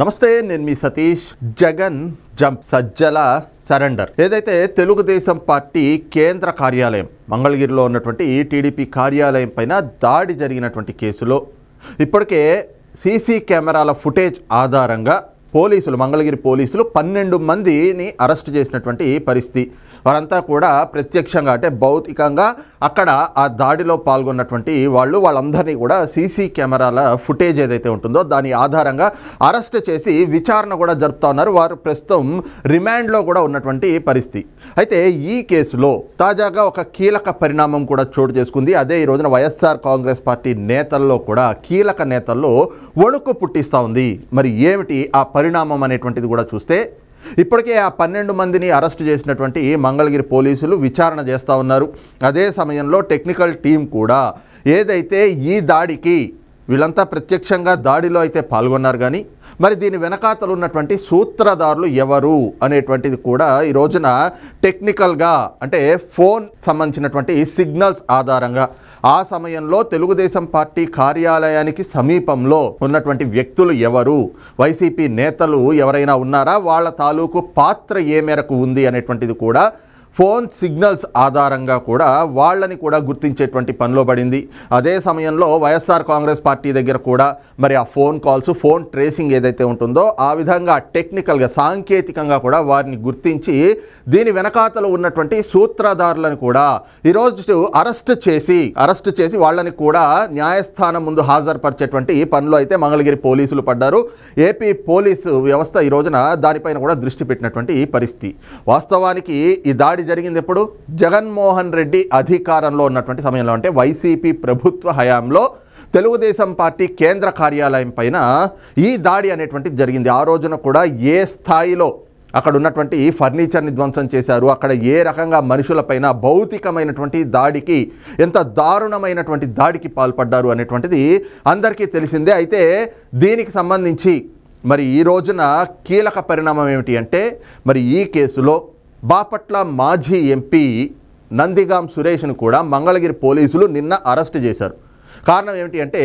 నమస్తే నేను మీ సతీష్ జగన్ జంప్ సజ్జల సరెండర్ ఏదైతే తెలుగుదేశం పార్టీ కేంద్ర కార్యాలయం మంగళగిరిలో ఉన్నటువంటి టీడీపీ కార్యాలయం పైన దాడి జరిగినటువంటి కేసులో ఇప్పటికే సీసీ కెమెరాల ఫుటేజ్ ఆధారంగా పోలీసులు మంగళగిరి పోలీసులు పన్నెండు మందిని అరెస్ట్ చేసినటువంటి పరిస్థితి వారంతా కూడా ప్రత్యక్షంగా అంటే భౌతికంగా అక్కడ ఆ దాడిలో పాల్గొన్నటువంటి వాళ్ళు వాళ్ళందరినీ కూడా సీసీ కెమెరాల ఫుటేజ్ ఏదైతే ఉంటుందో దాని ఆధారంగా అరెస్ట్ చేసి విచారణ కూడా జరుపుతా ఉన్నారు వారు ప్రస్తుతం రిమాండ్లో కూడా ఉన్నటువంటి పరిస్థితి అయితే ఈ కేసులో తాజాగా ఒక కీలక పరిణామం కూడా చోటు చేసుకుంది అదే ఈ రోజున వైఎస్ఆర్ కాంగ్రెస్ పార్టీ నేతల్లో కూడా కీలక నేతల్లో వణుకు పుట్టిస్తూ ఉంది మరి ఏమిటి ఆ పరిణామం అనేటువంటిది కూడా చూస్తే ఇప్పటికే ఆ పన్నెండు మందిని అరెస్ట్ చేసినటువంటి మంగళగిరి పోలీసులు విచారణ చేస్తూ ఉన్నారు అదే సమయంలో టెక్నికల్ టీం కూడా ఏదైతే ఈ దాడికి వీళ్ళంతా ప్రత్యక్షంగా దాడిలో అయితే పాల్గొన్నారు కానీ మరి దీని వెనకాతలు ఉన్నటువంటి సూత్రధారులు ఎవరు అనేటువంటిది కూడా ఈ రోజున టెక్నికల్గా అంటే ఫోన్ సంబంధించినటువంటి సిగ్నల్స్ ఆధారంగా ఆ సమయంలో తెలుగుదేశం పార్టీ కార్యాలయానికి సమీపంలో ఉన్నటువంటి వ్యక్తులు ఎవరు వైసీపీ నేతలు ఎవరైనా ఉన్నారా వాళ్ళ తాలూకు పాత్ర ఏ మేరకు ఉంది అనేటువంటిది కూడా ఫోన్ సిగ్నల్స్ ఆధారంగా కూడా వాళ్ళని కూడా గుర్తించేటువంటి పనిలో పడింది అదే సమయంలో వైఎస్ఆర్ కాంగ్రెస్ పార్టీ దగ్గర కూడా మరి ఆ ఫోన్ కాల్స్ ఫోన్ ట్రేసింగ్ ఏదైతే ఉంటుందో ఆ విధంగా టెక్నికల్గా సాంకేతికంగా కూడా వారిని గుర్తించి దీని వెనకాతలో ఉన్నటువంటి సూత్రధారులను కూడా ఈరోజు అరెస్ట్ చేసి అరెస్ట్ చేసి వాళ్ళని కూడా న్యాయస్థానం ముందు హాజరుపరిచేటువంటి పనిలో అయితే మంగళగిరి పోలీసులు పడ్డారు ఏపీ పోలీసు వ్యవస్థ ఈ రోజున దానిపైన కూడా దృష్టి పెట్టినటువంటి పరిస్థితి వాస్తవానికి ఈ దాడి దాడి జరిగింది ఎప్పుడు జగన్మోహన్ రెడ్డి అధికారంలో ఉన్నటువంటి సమయంలో అంటే వైసీపీ ప్రభుత్వ హయాంలో తెలుగుదేశం పార్టీ కేంద్ర కార్యాలయం పైన ఈ దాడి అనేటువంటిది జరిగింది ఆ రోజున కూడా ఏ స్థాయిలో అక్కడ ఉన్నటువంటి ఫర్నిచర్ని ధ్వంసం చేశారు అక్కడ ఏ రకంగా మనుషులపైన భౌతికమైనటువంటి దాడికి ఎంత దారుణమైనటువంటి దాడికి పాల్పడ్డారు అనేటువంటిది అందరికీ తెలిసిందే అయితే దీనికి సంబంధించి మరి ఈ రోజున కీలక పరిణామం ఏమిటి అంటే మరి ఈ కేసులో బాపట్ల మాజీ ఎంపీ నందిగాం సురేష్ను కూడా మంగళగిరి పోలీసులు నిన్న అరెస్ట్ చేశారు కారణం ఏమిటి అంటే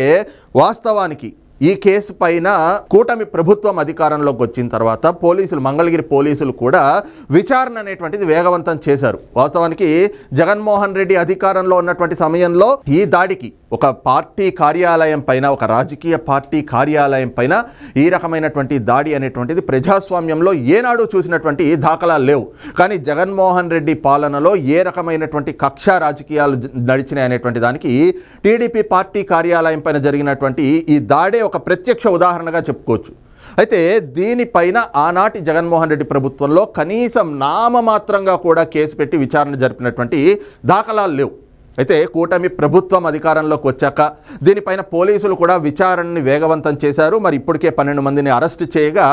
వాస్తవానికి ఈ కేసు పైన కూటమి ప్రభుత్వం అధికారంలోకి వచ్చిన తర్వాత పోలీసులు మంగళగిరి పోలీసులు కూడా విచారణ అనేటువంటిది వేగవంతం చేశారు వాస్తవానికి జగన్మోహన్ రెడ్డి అధికారంలో ఉన్నటువంటి సమయంలో ఈ దాడికి ఒక పార్టీ కార్యాలయం పైన ఒక రాజకీయ పార్టీ కార్యాలయం పైన ఈ రకమైనటువంటి దాడి అనేటువంటిది ప్రజాస్వామ్యంలో ఏనాడు చూసినటువంటి దాఖలాలు లేవు కానీ జగన్మోహన్ రెడ్డి పాలనలో ఏ రకమైనటువంటి కక్ష రాజకీయాలు నడిచినాయి అనేటువంటి దానికి టీడీపీ పార్టీ కార్యాలయం పైన జరిగినటువంటి ఈ దాడే ఒక ప్రత్యక్ష ఉదాహరణగా చెప్పుకోవచ్చు అయితే దీనిపైన ఆనాటి జగన్మోహన్ రెడ్డి ప్రభుత్వంలో కనీసం నామమాత్రంగా కూడా కేసు పెట్టి విచారణ జరిపినటువంటి దాఖలాలు లేవు అయితే కూటమి ప్రభుత్వం అధికారంలోకి వచ్చాక దీనిపైన పోలీసులు కూడా విచారణని వేగవంతం చేశారు మరి ఇప్పటికే పన్నెండు మందిని అరెస్ట్ చేయగా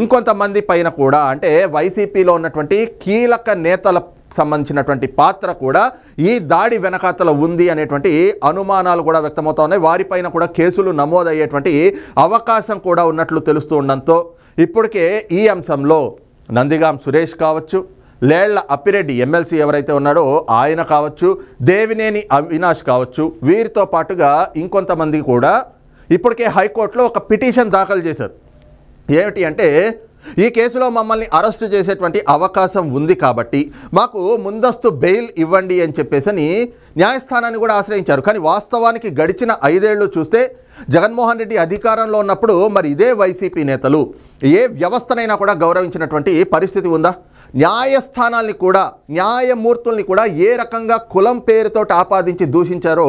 ఇంకొంతమంది పైన కూడా అంటే వైసీపీలో ఉన్నటువంటి కీలక నేతల సంబంధించినటువంటి పాత్ర కూడా ఈ దాడి వెనకాతల ఉంది అనేటువంటి అనుమానాలు కూడా వ్యక్తమవుతా ఉన్నాయి వారిపైన కూడా కేసులు నమోదయ్యేటువంటి అవకాశం కూడా ఉన్నట్లు తెలుస్తూ ఉండడంతో ఇప్పటికే ఈ అంశంలో నందిగాం సురేష్ కావచ్చు లేళ్ల అప్పిరెడ్డి ఎమ్మెల్సీ ఎవరైతే ఉన్నాడో ఆయన కావచ్చు దేవినేని అవినాష్ కావచ్చు వీరితో పాటుగా ఇంకొంతమంది కూడా ఇప్పటికే హైకోర్టులో ఒక పిటిషన్ దాఖలు చేశారు ఏమిటి అంటే ఈ కేసులో మమ్మల్ని అరెస్టు చేసేటువంటి అవకాశం ఉంది కాబట్టి మాకు ముందస్తు బెయిల్ ఇవ్వండి అని చెప్పేసి న్యాయస్థానాన్ని కూడా ఆశ్రయించారు కానీ వాస్తవానికి గడిచిన ఐదేళ్లు చూస్తే జగన్మోహన్ రెడ్డి అధికారంలో ఉన్నప్పుడు మరి ఇదే వైసీపీ నేతలు ఏ వ్యవస్థనైనా కూడా గౌరవించినటువంటి పరిస్థితి ఉందా న్యాయస్థానాల్ని కూడా న్యాయమూర్తుల్ని కూడా ఏ రకంగా కులం పేరుతో ఆపాదించి దూషించారో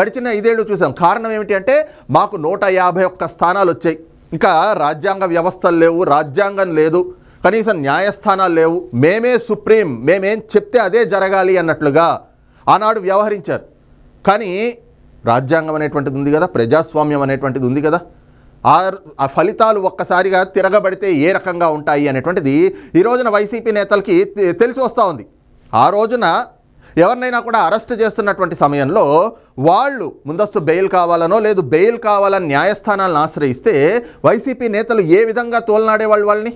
గడిచిన ఐదేళ్లు చూసాం కారణం ఏమిటి అంటే మాకు నూట స్థానాలు వచ్చాయి ఇంకా రాజ్యాంగ వ్యవస్థలు లేవు రాజ్యాంగం లేదు కనీసం న్యాయస్థానాలు లేవు మేమే సుప్రీం మేమేం చెప్తే అదే జరగాలి అన్నట్లుగా ఆనాడు వ్యవహరించారు కానీ రాజ్యాంగం అనేటువంటిది ఉంది కదా ప్రజాస్వామ్యం అనేటువంటిది ఉంది కదా ఆ ఫలితాలు ఒక్కసారిగా తిరగబడితే ఏ రకంగా ఉంటాయి అనేటువంటిది ఈ రోజున వైసీపీ నేతలకి తెలిసి వస్తూ ఉంది ఆ రోజున ఎవరినైనా కూడా అరెస్ట్ చేస్తున్నటువంటి సమయంలో వాళ్ళు ముందస్తు బెయిల్ కావాలనో లేదు బెయిల్ కావాలని న్యాయస్థానాలను ఆశ్రయిస్తే వైసీపీ నేతలు ఏ విధంగా తోలనాడేవాళ్ళు వాళ్ళని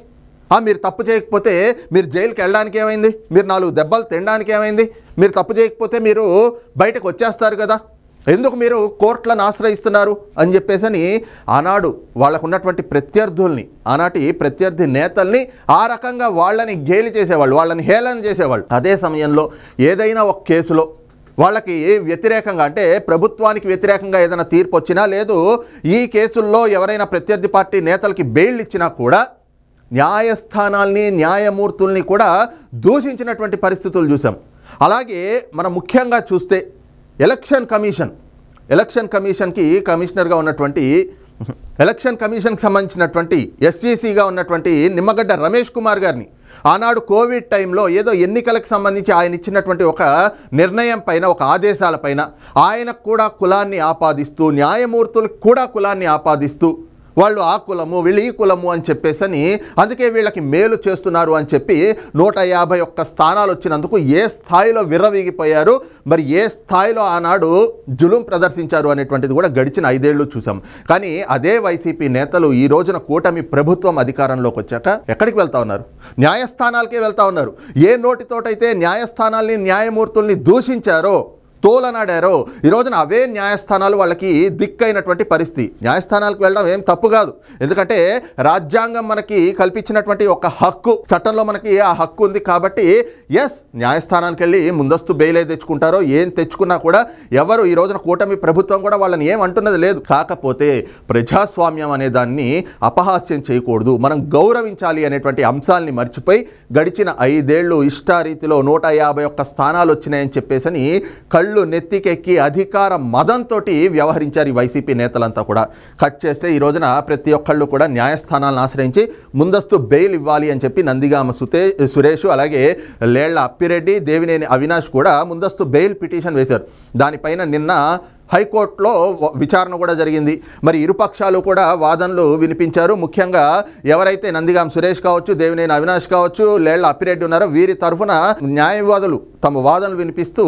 మీరు తప్పు చేయకపోతే మీరు జైలుకి వెళ్ళడానికి ఏమైంది మీరు నాలుగు దెబ్బలు తినడానికి ఏమైంది మీరు తప్పు చేయకపోతే మీరు బయటకు వచ్చేస్తారు కదా ఎందుకు మీరు కోర్టులను ఆశ్రయిస్తున్నారు అని చెప్పేసి ఆనాడు వాళ్ళకున్నటువంటి ప్రత్యర్థుల్ని ఆనాటి ప్రత్యర్థి నేతల్ని ఆ రకంగా వాళ్ళని గేలి చేసేవాళ్ళు వాళ్ళని హేళన చేసేవాళ్ళు అదే సమయంలో ఏదైనా ఒక కేసులో వాళ్ళకి వ్యతిరేకంగా అంటే ప్రభుత్వానికి వ్యతిరేకంగా ఏదైనా తీర్పు వచ్చినా లేదు ఈ కేసుల్లో ఎవరైనా ప్రత్యర్థి పార్టీ నేతలకి బెయిల్ ఇచ్చినా కూడా న్యాయస్థానాల్ని న్యాయమూర్తుల్ని కూడా దూషించినటువంటి పరిస్థితులు చూసాం అలాగే మనం ముఖ్యంగా చూస్తే ఎలక్షన్ కమిషన్ ఎలక్షన్ కమిషన్కి కమిషనర్గా ఉన్నటువంటి ఎలక్షన్ కమిషన్కి సంబంధించినటువంటి ఎస్సీసీగా ఉన్నటువంటి నిమ్మగడ్డ రమేష్ కుమార్ గారిని ఆనాడు కోవిడ్ టైంలో ఏదో ఎన్నికలకు సంబంధించి ఆయన ఇచ్చినటువంటి ఒక నిర్ణయం పైన ఒక ఆదేశాల పైన ఆయనకు కూడా కులాన్ని ఆపాదిస్తూ న్యాయమూర్తులకు కూడా కులాన్ని ఆపాదిస్తూ వాళ్ళు ఆ కులము వీళ్ళు ఈ కులము అని అని అందుకే వీళ్ళకి మేలు చేస్తున్నారు అని చెప్పి నూట యాభై ఒక్క స్థానాలు వచ్చినందుకు ఏ స్థాయిలో విర్రవీగిపోయారు మరి ఏ స్థాయిలో ఆనాడు జులుం ప్రదర్శించారు అనేటువంటిది కూడా గడిచిన ఐదేళ్లు చూసాం కానీ అదే వైసీపీ నేతలు ఈ రోజున కూటమి ప్రభుత్వం అధికారంలోకి వచ్చాక ఎక్కడికి వెళ్తా ఉన్నారు న్యాయస్థానాలకే వెళ్తా ఉన్నారు ఏ నోటితోటైతే న్యాయస్థానాల్ని న్యాయమూర్తుల్ని దూషించారో తోలనాడారో ఈ రోజున అవే న్యాయస్థానాలు వాళ్ళకి దిక్కైనటువంటి పరిస్థితి న్యాయస్థానాలకు వెళ్ళడం ఏం తప్పు కాదు ఎందుకంటే రాజ్యాంగం మనకి కల్పించినటువంటి ఒక హక్కు చట్టంలో మనకి ఆ హక్కు ఉంది కాబట్టి ఎస్ న్యాయస్థానానికి వెళ్ళి ముందస్తు బెయిలే తెచ్చుకుంటారో ఏం తెచ్చుకున్నా కూడా ఎవరు ఈ రోజున కూటమి ప్రభుత్వం కూడా వాళ్ళని ఏం అంటున్నది లేదు కాకపోతే ప్రజాస్వామ్యం అనే దాన్ని అపహాస్యం చేయకూడదు మనం గౌరవించాలి అనేటువంటి అంశాల్ని మర్చిపోయి గడిచిన ఐదేళ్లు ఇష్టారీతిలో నూట యాభై ఒక్క స్థానాలు వచ్చినాయని చెప్పేసి కళ్ళు కళ్ళు నెత్తికెక్కి అధికార మదంతో వ్యవహరించారు ఈ వైసీపీ నేతలంతా కూడా కట్ చేస్తే ఈ రోజున ప్రతి ఒక్కళ్ళు కూడా న్యాయస్థానాలను ఆశ్రయించి ముందస్తు బెయిల్ ఇవ్వాలి అని చెప్పి నందిగామ సుతే సురేష్ అలాగే లేళ్ల అప్పిరెడ్డి దేవినేని అవినాష్ కూడా ముందస్తు బెయిల్ పిటిషన్ వేశారు దానిపైన నిన్న హైకోర్టులో విచారణ కూడా జరిగింది మరి ఇరుపక్షాలు కూడా వాదనలు వినిపించారు ముఖ్యంగా ఎవరైతే నందిగాం సురేష్ కావచ్చు దేవినేని అవినాష్ కావచ్చు లేళ్ల అప్పిరెడ్డి ఉన్నారో వీరి తరఫున న్యాయవాదులు తమ వాదనలు వినిపిస్తూ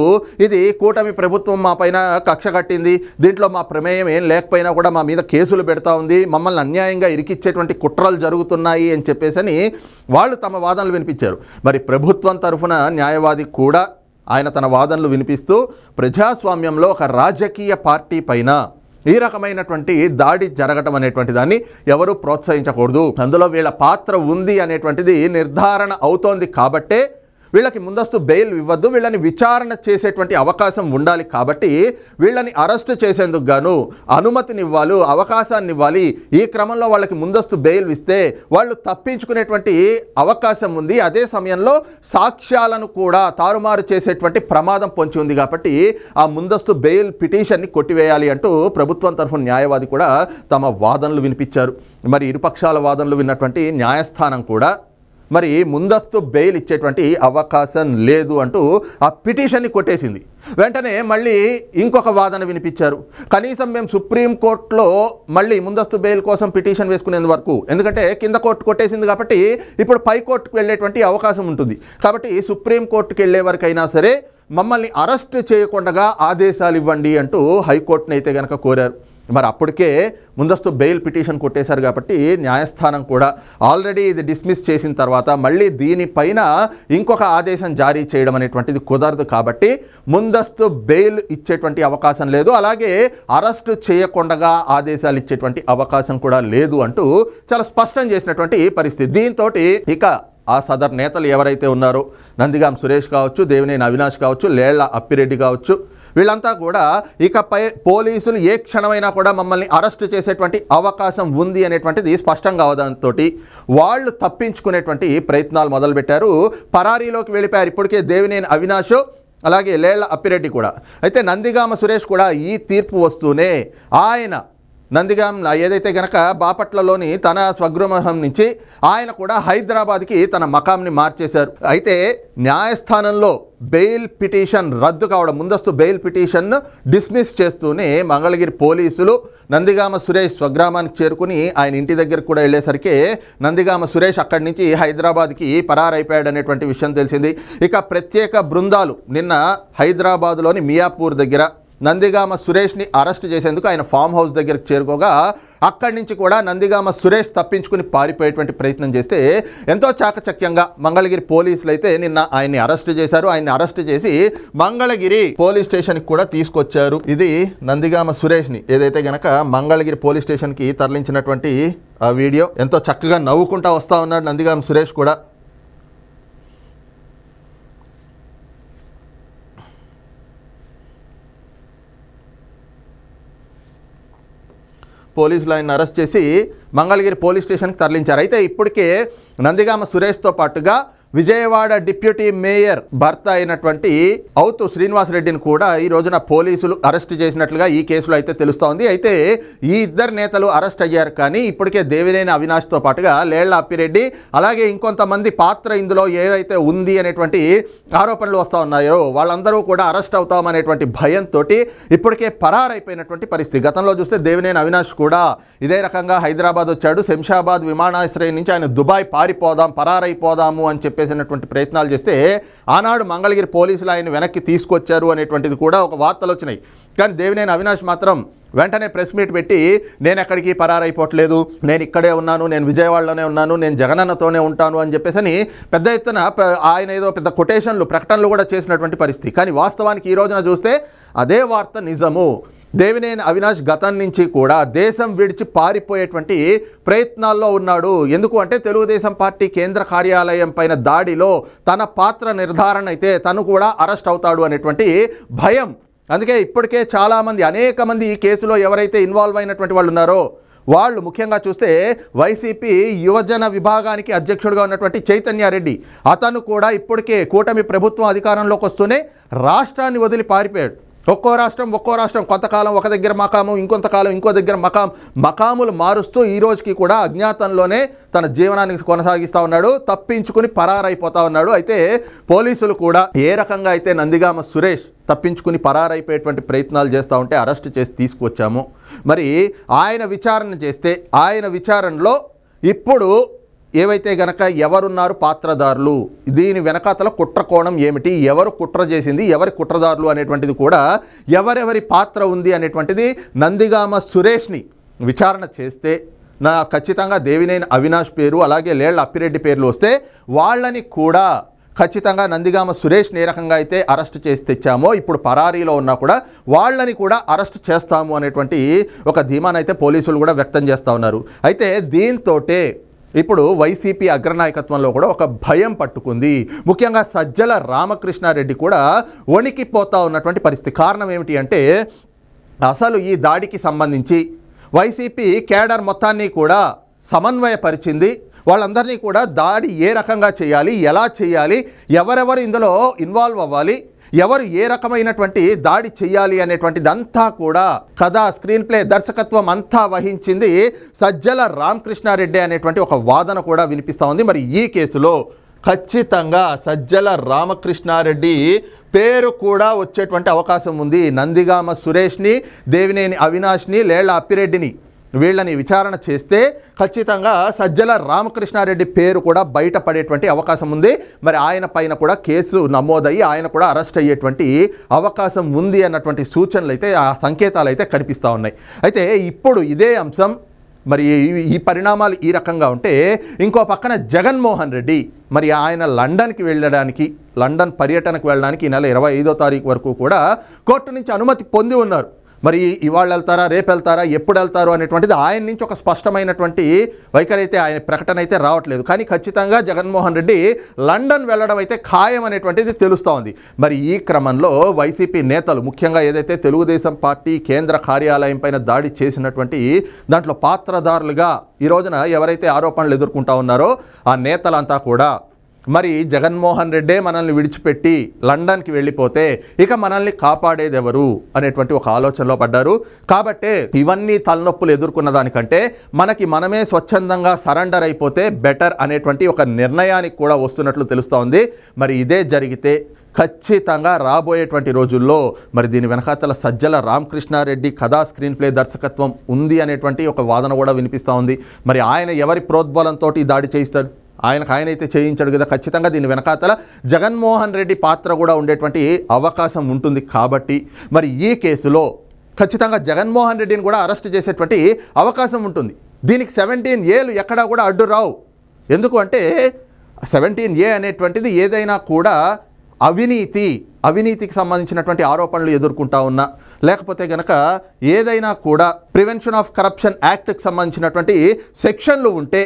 ఇది కూటమి ప్రభుత్వం మా పైన కక్ష కట్టింది దీంట్లో మా ప్రమేయం ఏం లేకపోయినా కూడా మా మీద కేసులు పెడతా ఉంది మమ్మల్ని అన్యాయంగా ఇరికిచ్చేటువంటి కుట్రలు జరుగుతున్నాయి అని చెప్పేసి వాళ్ళు తమ వాదనలు వినిపించారు మరి ప్రభుత్వం తరఫున న్యాయవాది కూడా ఆయన తన వాదనలు వినిపిస్తూ ప్రజాస్వామ్యంలో ఒక రాజకీయ పార్టీ పైన ఈ రకమైనటువంటి దాడి జరగటం అనేటువంటి దాన్ని ఎవరు ప్రోత్సహించకూడదు అందులో వీళ్ళ పాత్ర ఉంది అనేటువంటిది నిర్ధారణ అవుతోంది కాబట్టే వీళ్ళకి ముందస్తు బెయిల్ ఇవ్వద్దు వీళ్ళని విచారణ చేసేటువంటి అవకాశం ఉండాలి కాబట్టి వీళ్ళని అరెస్ట్ చేసేందుకు గాను అనుమతినివ్వాలి అవకాశాన్ని ఇవ్వాలి ఈ క్రమంలో వాళ్ళకి ముందస్తు బెయిల్ ఇస్తే వాళ్ళు తప్పించుకునేటువంటి అవకాశం ఉంది అదే సమయంలో సాక్ష్యాలను కూడా తారుమారు చేసేటువంటి ప్రమాదం పొంచి ఉంది కాబట్టి ఆ ముందస్తు బెయిల్ పిటిషన్ని కొట్టివేయాలి అంటూ ప్రభుత్వం తరఫున న్యాయవాది కూడా తమ వాదనలు వినిపించారు మరి ఇరుపక్షాల వాదనలు విన్నటువంటి న్యాయస్థానం కూడా మరి ముందస్తు బెయిల్ ఇచ్చేటువంటి అవకాశం లేదు అంటూ ఆ పిటిషన్ని కొట్టేసింది వెంటనే మళ్ళీ ఇంకొక వాదన వినిపించారు కనీసం మేము సుప్రీంకోర్టులో మళ్ళీ ముందస్తు బెయిల్ కోసం పిటిషన్ వేసుకునేందు వరకు ఎందుకంటే కింద కోర్టు కొట్టేసింది కాబట్టి ఇప్పుడు పై కోర్టుకు వెళ్ళేటువంటి అవకాశం ఉంటుంది కాబట్టి సుప్రీంకోర్టుకు వెళ్ళే వరకైనా సరే మమ్మల్ని అరెస్ట్ చేయకుండా ఆదేశాలు ఇవ్వండి అంటూ హైకోర్టునైతే కనుక కోరారు మరి అప్పటికే ముందస్తు బెయిల్ పిటిషన్ కొట్టేశారు కాబట్టి న్యాయస్థానం కూడా ఆల్రెడీ ఇది డిస్మిస్ చేసిన తర్వాత మళ్ళీ దీనిపైన ఇంకొక ఆదేశం జారీ చేయడం అనేటువంటిది కుదరదు కాబట్టి ముందస్తు బెయిల్ ఇచ్చేటువంటి అవకాశం లేదు అలాగే అరెస్టు చేయకుండా ఆదేశాలు ఇచ్చేటువంటి అవకాశం కూడా లేదు అంటూ చాలా స్పష్టం చేసినటువంటి పరిస్థితి దీంతో ఇక ఆ సదర్ నేతలు ఎవరైతే ఉన్నారో నందిగాం సురేష్ కావచ్చు దేవినేని అవినాష్ కావచ్చు లేళ్ల అప్పిరెడ్డి కావచ్చు వీళ్ళంతా కూడా ఇకపై పోలీసులు ఏ క్షణమైనా కూడా మమ్మల్ని అరెస్ట్ చేసేటువంటి అవకాశం ఉంది అనేటువంటిది స్పష్టంగా అవడంతో వాళ్ళు తప్పించుకునేటువంటి ప్రయత్నాలు మొదలుపెట్టారు పరారీలోకి వెళ్ళిపోయారు ఇప్పటికే దేవినేని అవినాష్ అలాగే లేళ్ల అప్పిరెడ్డి కూడా అయితే నందిగామ సురేష్ కూడా ఈ తీర్పు వస్తూనే ఆయన నందిగాం ఏదైతే గనక బాపట్లలోని తన స్వగృహం నుంచి ఆయన కూడా హైదరాబాద్కి తన మకాంని మార్చేశారు అయితే న్యాయస్థానంలో బెయిల్ పిటిషన్ రద్దు కావడం ముందస్తు బెయిల్ పిటిషన్ను డిస్మిస్ చేస్తూనే మంగళగిరి పోలీసులు నందిగామ సురేష్ స్వగ్రామానికి చేరుకుని ఆయన ఇంటి దగ్గరకు కూడా వెళ్ళేసరికి నందిగామ సురేష్ అక్కడి నుంచి హైదరాబాద్కి పరారైపోయాడనేటువంటి విషయం తెలిసింది ఇక ప్రత్యేక బృందాలు నిన్న హైదరాబాదులోని మియాపూర్ దగ్గర నందిగామ సురేష్ని అరెస్ట్ చేసేందుకు ఆయన ఫామ్ హౌస్ దగ్గరకు చేరుకోగా అక్కడి నుంచి కూడా నందిగామ సురేష్ తప్పించుకుని పారిపోయేటువంటి ప్రయత్నం చేస్తే ఎంతో చాకచక్యంగా మంగళగిరి పోలీసులు అయితే నిన్న ఆయన్ని అరెస్ట్ చేశారు ఆయన్ని అరెస్ట్ చేసి మంగళగిరి పోలీస్ స్టేషన్కి కూడా తీసుకొచ్చారు ఇది నందిగామ సురేష్ని ఏదైతే గనక మంగళగిరి పోలీస్ స్టేషన్కి తరలించినటువంటి ఆ వీడియో ఎంతో చక్కగా నవ్వుకుంటా వస్తూ ఉన్నాడు నందిగామ సురేష్ కూడా పోలీసులు ఆయన అరెస్ట్ చేసి మంగళగిరి పోలీస్ స్టేషన్కి తరలించారు అయితే ఇప్పటికే నందిగామ సురేష్తో పాటుగా విజయవాడ డిప్యూటీ మేయర్ భర్త అయినటువంటి అవుతు శ్రీనివాసరెడ్డిని కూడా ఈ రోజున పోలీసులు అరెస్ట్ చేసినట్లుగా ఈ కేసులో అయితే తెలుస్తోంది అయితే ఈ ఇద్దరు నేతలు అరెస్ట్ అయ్యారు కానీ ఇప్పటికే దేవినేని అవినాష్తో పాటుగా లేళ్ల అప్పిరెడ్డి అలాగే ఇంకొంతమంది పాత్ర ఇందులో ఏదైతే ఉంది అనేటువంటి ఆరోపణలు వస్తూ ఉన్నాయో వాళ్ళందరూ కూడా అరెస్ట్ అవుతామనేటువంటి భయంతో ఇప్పటికే పరారైపోయినటువంటి పరిస్థితి గతంలో చూస్తే దేవినేని అవినాష్ కూడా ఇదే రకంగా హైదరాబాద్ వచ్చాడు శంషాబాద్ విమానాశ్రయం నుంచి ఆయన దుబాయ్ పారిపోదాం పరారైపోదాము అని చెప్పేసినటువంటి ప్రయత్నాలు చేస్తే ఆనాడు మంగళగిరి పోలీసులు ఆయన వెనక్కి తీసుకొచ్చారు అనేటువంటిది కూడా ఒక వార్తలు వచ్చినాయి కానీ దేవినేని అవినాష్ మాత్రం వెంటనే ప్రెస్ మీట్ పెట్టి నేను ఎక్కడికి పరారైపోవట్లేదు నేను ఇక్కడే ఉన్నాను నేను విజయవాడలోనే ఉన్నాను నేను జగనన్నతోనే ఉంటాను అని చెప్పేసి అని పెద్ద ఎత్తున ఆయన ఏదో పెద్ద కొటేషన్లు ప్రకటనలు కూడా చేసినటువంటి పరిస్థితి కానీ వాస్తవానికి ఈ రోజున చూస్తే అదే వార్త నిజము దేవినేని అవినాష్ గతం నుంచి కూడా దేశం విడిచి పారిపోయేటువంటి ప్రయత్నాల్లో ఉన్నాడు ఎందుకు అంటే తెలుగుదేశం పార్టీ కేంద్ర కార్యాలయం పైన దాడిలో తన పాత్ర నిర్ధారణ అయితే తను కూడా అరెస్ట్ అవుతాడు అనేటువంటి భయం అందుకే ఇప్పటికే చాలామంది అనేక మంది ఈ కేసులో ఎవరైతే ఇన్వాల్వ్ అయినటువంటి వాళ్ళు ఉన్నారో వాళ్ళు ముఖ్యంగా చూస్తే వైసీపీ యువజన విభాగానికి అధ్యక్షుడిగా ఉన్నటువంటి చైతన్యారెడ్డి అతను కూడా ఇప్పటికే కూటమి ప్రభుత్వం అధికారంలోకి వస్తూనే రాష్ట్రాన్ని వదిలి పారిపోయాడు ఒక్కో రాష్ట్రం ఒక్కో రాష్ట్రం కొంతకాలం ఒక దగ్గర మకాము ఇంకొంతకాలం ఇంకో దగ్గర మకాం మకాములు మారుస్తూ ఈ రోజుకి కూడా అజ్ఞాతంలోనే తన జీవనాన్ని కొనసాగిస్తూ ఉన్నాడు తప్పించుకుని పరారైపోతూ ఉన్నాడు అయితే పోలీసులు కూడా ఏ రకంగా అయితే నందిగామ సురేష్ తప్పించుకుని పరారైపోయేటువంటి ప్రయత్నాలు చేస్తూ ఉంటే అరెస్ట్ చేసి తీసుకొచ్చాము మరి ఆయన విచారణ చేస్తే ఆయన విచారణలో ఇప్పుడు ఏవైతే గనక ఎవరున్నారు పాత్రదారులు దీని వెనకాతల కుట్రకోణం ఏమిటి ఎవరు కుట్ర చేసింది ఎవరి కుట్రదారులు అనేటువంటిది కూడా ఎవరెవరి పాత్ర ఉంది అనేటువంటిది నందిగామ సురేష్ని విచారణ చేస్తే నా ఖచ్చితంగా దేవినేని అవినాష్ పేరు అలాగే లేళ్ల అప్పిరెడ్డి పేర్లు వస్తే వాళ్ళని కూడా ఖచ్చితంగా నందిగామ సురేష్ నేరకంగా రకంగా అయితే అరెస్ట్ చేసి తెచ్చామో ఇప్పుడు పరారీలో ఉన్నా కూడా వాళ్ళని కూడా అరెస్ట్ చేస్తాము అనేటువంటి ఒక ధీమానైతే పోలీసులు కూడా వ్యక్తం చేస్తూ ఉన్నారు అయితే దీంతో ఇప్పుడు వైసీపీ అగ్రనాయకత్వంలో కూడా ఒక భయం పట్టుకుంది ముఖ్యంగా సజ్జల రామకృష్ణారెడ్డి కూడా వణికిపోతా ఉన్నటువంటి పరిస్థితి కారణం ఏమిటి అంటే అసలు ఈ దాడికి సంబంధించి వైసీపీ కేడర్ మొత్తాన్ని కూడా సమన్వయపరిచింది వాళ్ళందరినీ కూడా దాడి ఏ రకంగా చేయాలి ఎలా చేయాలి ఎవరెవరు ఇందులో ఇన్వాల్వ్ అవ్వాలి ఎవరు ఏ రకమైనటువంటి దాడి చేయాలి అనేటువంటిదంతా కూడా కథ స్క్రీన్ ప్లే దర్శకత్వం అంతా వహించింది సజ్జల రామకృష్ణారెడ్డి అనేటువంటి ఒక వాదన కూడా వినిపిస్తూ ఉంది మరి ఈ కేసులో ఖచ్చితంగా సజ్జల రామకృష్ణారెడ్డి పేరు కూడా వచ్చేటువంటి అవకాశం ఉంది నందిగామ సురేష్ని దేవినేని అవినాష్ని లేళ్ల అప్పిరెడ్డిని వీళ్ళని విచారణ చేస్తే ఖచ్చితంగా సజ్జల రామకృష్ణారెడ్డి పేరు కూడా బయటపడేటువంటి అవకాశం ఉంది మరి ఆయన పైన కూడా కేసు నమోదయ్యి ఆయన కూడా అరెస్ట్ అయ్యేటువంటి అవకాశం ఉంది అన్నటువంటి సూచనలు అయితే ఆ సంకేతాలు అయితే కనిపిస్తూ ఉన్నాయి అయితే ఇప్పుడు ఇదే అంశం మరి ఈ పరిణామాలు ఈ రకంగా ఉంటే ఇంకో పక్కన జగన్మోహన్ రెడ్డి మరి ఆయన లండన్కి వెళ్ళడానికి లండన్ పర్యటనకు వెళ్ళడానికి ఈ నెల ఇరవై ఐదో తారీఖు వరకు కూడా కోర్టు నుంచి అనుమతి పొంది ఉన్నారు మరి ఇవాళ వెళ్తారా రేపు వెళ్తారా ఎప్పుడు వెళ్తారు అనేటువంటిది ఆయన నుంచి ఒక స్పష్టమైనటువంటి వైఖరి అయితే ఆయన ప్రకటన అయితే రావట్లేదు కానీ ఖచ్చితంగా జగన్మోహన్ రెడ్డి లండన్ వెళ్ళడం అయితే ఖాయం అనేటువంటిది తెలుస్తూ ఉంది మరి ఈ క్రమంలో వైసీపీ నేతలు ముఖ్యంగా ఏదైతే తెలుగుదేశం పార్టీ కేంద్ర కార్యాలయం పైన దాడి చేసినటువంటి దాంట్లో పాత్రదారులుగా ఈ రోజున ఎవరైతే ఆరోపణలు ఎదుర్కొంటా ఉన్నారో ఆ నేతలంతా కూడా మరి జగన్మోహన్ రెడ్డే మనల్ని విడిచిపెట్టి లండన్కి వెళ్ళిపోతే ఇక మనల్ని కాపాడేది ఎవరు అనేటువంటి ఒక ఆలోచనలో పడ్డారు కాబట్టే ఇవన్నీ తలనొప్పులు ఎదుర్కొన్న దానికంటే మనకి మనమే స్వచ్ఛందంగా సరెండర్ అయిపోతే బెటర్ అనేటువంటి ఒక నిర్ణయానికి కూడా వస్తున్నట్లు తెలుస్తూ ఉంది మరి ఇదే జరిగితే ఖచ్చితంగా రాబోయేటువంటి రోజుల్లో మరి దీని వెనకాతల సజ్జల రామకృష్ణారెడ్డి కథా స్క్రీన్ ప్లే దర్శకత్వం ఉంది అనేటువంటి ఒక వాదన కూడా వినిపిస్తూ ఉంది మరి ఆయన ఎవరి ప్రోద్బలంతో దాడి చేయిస్తాడు ఆయనకు అయితే చేయించాడు కదా ఖచ్చితంగా దీని వెనకాతల జగన్మోహన్ రెడ్డి పాత్ర కూడా ఉండేటువంటి అవకాశం ఉంటుంది కాబట్టి మరి ఈ కేసులో ఖచ్చితంగా జగన్మోహన్ రెడ్డిని కూడా అరెస్ట్ చేసేటువంటి అవకాశం ఉంటుంది దీనికి సెవెంటీన్ ఏలు ఎక్కడా కూడా అడ్డు రావు ఎందుకు అంటే సెవెంటీన్ ఏ అనేటువంటిది ఏదైనా కూడా అవినీతి అవినీతికి సంబంధించినటువంటి ఆరోపణలు ఎదుర్కొంటా ఉన్నా లేకపోతే గనక ఏదైనా కూడా ప్రివెన్షన్ ఆఫ్ కరప్షన్ యాక్ట్కి సంబంధించినటువంటి సెక్షన్లు ఉంటే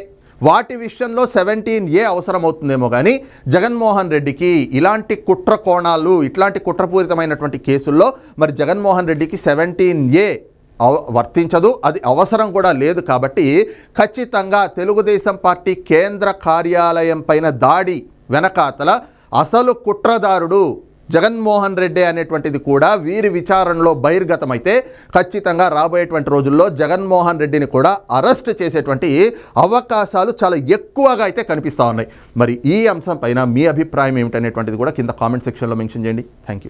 వాటి విషయంలో సెవెంటీన్ ఏ అవసరమవుతుందేమో కానీ జగన్మోహన్ రెడ్డికి ఇలాంటి కుట్ర కోణాలు ఇట్లాంటి కుట్రపూరితమైనటువంటి కేసుల్లో మరి జగన్మోహన్ రెడ్డికి సెవెంటీన్ ఏ వర్తించదు అది అవసరం కూడా లేదు కాబట్టి ఖచ్చితంగా తెలుగుదేశం పార్టీ కేంద్ర కార్యాలయం పైన దాడి వెనకాతల అసలు కుట్రదారుడు జగన్మోహన్ రెడ్డి అనేటువంటిది కూడా వీరి విచారణలో బహిర్గతమైతే ఖచ్చితంగా రాబోయేటువంటి రోజుల్లో జగన్మోహన్ రెడ్డిని కూడా అరెస్ట్ చేసేటువంటి అవకాశాలు చాలా ఎక్కువగా అయితే కనిపిస్తూ ఉన్నాయి మరి ఈ అంశం మీ అభిప్రాయం ఏమిటనేటువంటిది కూడా కింద కామెంట్ సెక్షన్లో మెన్షన్ చేయండి థ్యాంక్ యూ